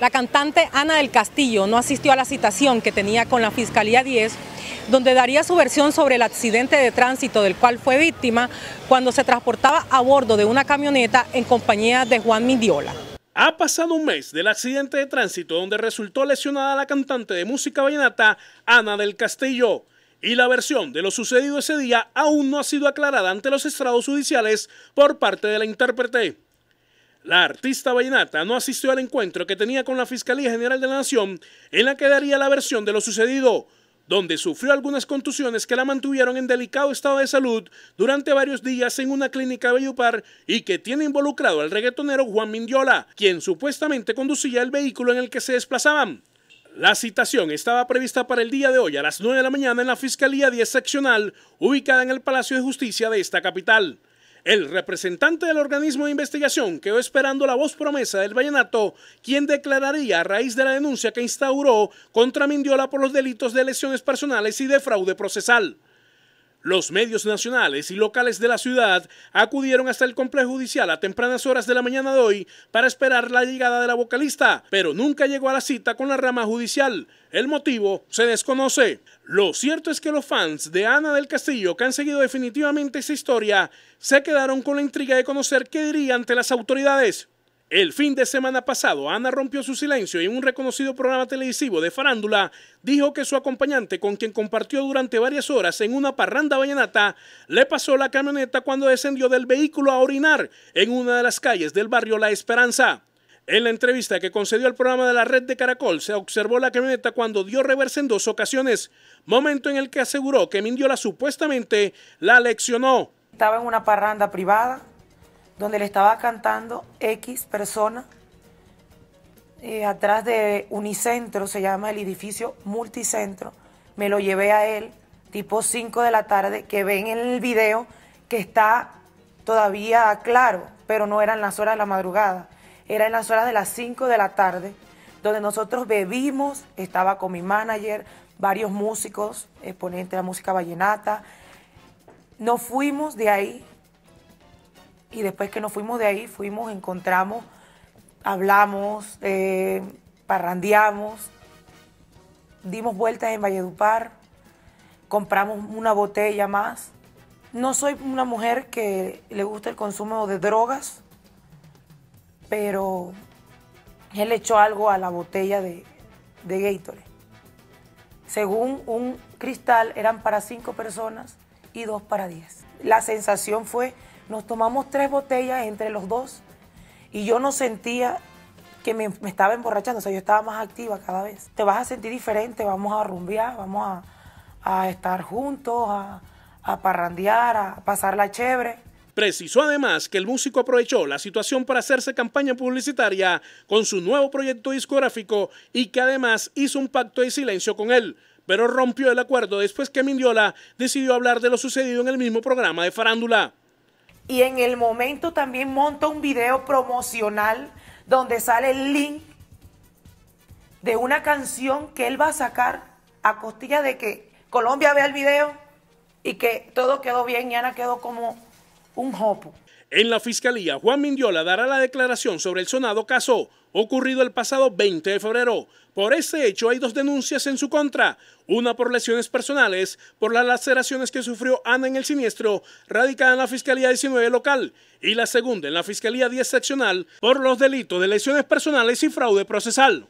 La cantante Ana del Castillo no asistió a la citación que tenía con la Fiscalía 10, donde daría su versión sobre el accidente de tránsito del cual fue víctima cuando se transportaba a bordo de una camioneta en compañía de Juan Mindiola. Ha pasado un mes del accidente de tránsito donde resultó lesionada la cantante de música vallenata Ana del Castillo y la versión de lo sucedido ese día aún no ha sido aclarada ante los estrados judiciales por parte de la intérprete. La artista vallenata no asistió al encuentro que tenía con la Fiscalía General de la Nación, en la que daría la versión de lo sucedido, donde sufrió algunas contusiones que la mantuvieron en delicado estado de salud durante varios días en una clínica de Bellupar y que tiene involucrado al reggaetonero Juan Mindiola, quien supuestamente conducía el vehículo en el que se desplazaban. La citación estaba prevista para el día de hoy a las 9 de la mañana en la Fiscalía 10 Seccional, ubicada en el Palacio de Justicia de esta capital. El representante del organismo de investigación quedó esperando la voz promesa del vallenato, quien declararía a raíz de la denuncia que instauró contra Mindiola por los delitos de lesiones personales y de fraude procesal. Los medios nacionales y locales de la ciudad acudieron hasta el complejo judicial a tempranas horas de la mañana de hoy para esperar la llegada de la vocalista, pero nunca llegó a la cita con la rama judicial. El motivo se desconoce. Lo cierto es que los fans de Ana del Castillo, que han seguido definitivamente esa historia, se quedaron con la intriga de conocer qué diría ante las autoridades. El fin de semana pasado, Ana rompió su silencio y en un reconocido programa televisivo de farándula dijo que su acompañante, con quien compartió durante varias horas en una parranda vallenata, le pasó la camioneta cuando descendió del vehículo a orinar en una de las calles del barrio La Esperanza. En la entrevista que concedió al programa de la red de Caracol, se observó la camioneta cuando dio reversa en dos ocasiones, momento en el que aseguró que Mindiola supuestamente la leccionó. Estaba en una parranda privada donde le estaba cantando X persona eh, atrás de Unicentro, se llama el edificio Multicentro. Me lo llevé a él, tipo 5 de la tarde, que ven en el video que está todavía claro, pero no eran las horas de la madrugada, era en las horas de las 5 de la tarde, donde nosotros bebimos, estaba con mi manager, varios músicos, exponente de la música vallenata. Nos fuimos de ahí y después que nos fuimos de ahí, fuimos, encontramos, hablamos, eh, parrandeamos, dimos vueltas en Valledupar, compramos una botella más. No soy una mujer que le gusta el consumo de drogas, pero él echó algo a la botella de, de Gatorade. Según un cristal, eran para cinco personas y dos para diez. La sensación fue nos tomamos tres botellas entre los dos y yo no sentía que me, estaba emborrachando, o sea, yo estaba más activa cada vez. Te vas a sentir diferente, vamos a rumbear, vamos a, estar juntos, a, a parrandear, a pasarla chévere. Precisó además que el músico aprovechó la situación para hacerse campaña publicitaria con su nuevo proyecto discográfico y que además hizo un pacto de silencio con él, pero rompió el acuerdo después que Mindiola decidió hablar de lo sucedido en el mismo programa de Farándula y en el momento también monta un video promocional donde sale el link de una canción que él va a sacar a costilla de que Colombia vea el video y que todo quedó bien y Ana quedó como en la fiscalía, Juan Mindiola dará la declaración sobre el sonado caso ocurrido el pasado 20 de febrero. Por este hecho hay dos denuncias en su contra, una por lesiones personales, por las laceraciones que sufrió Ana en el siniestro, radicada en la Fiscalía 19 local, y la segunda en la Fiscalía 10 seccional, por los delitos de lesiones personales y fraude procesal.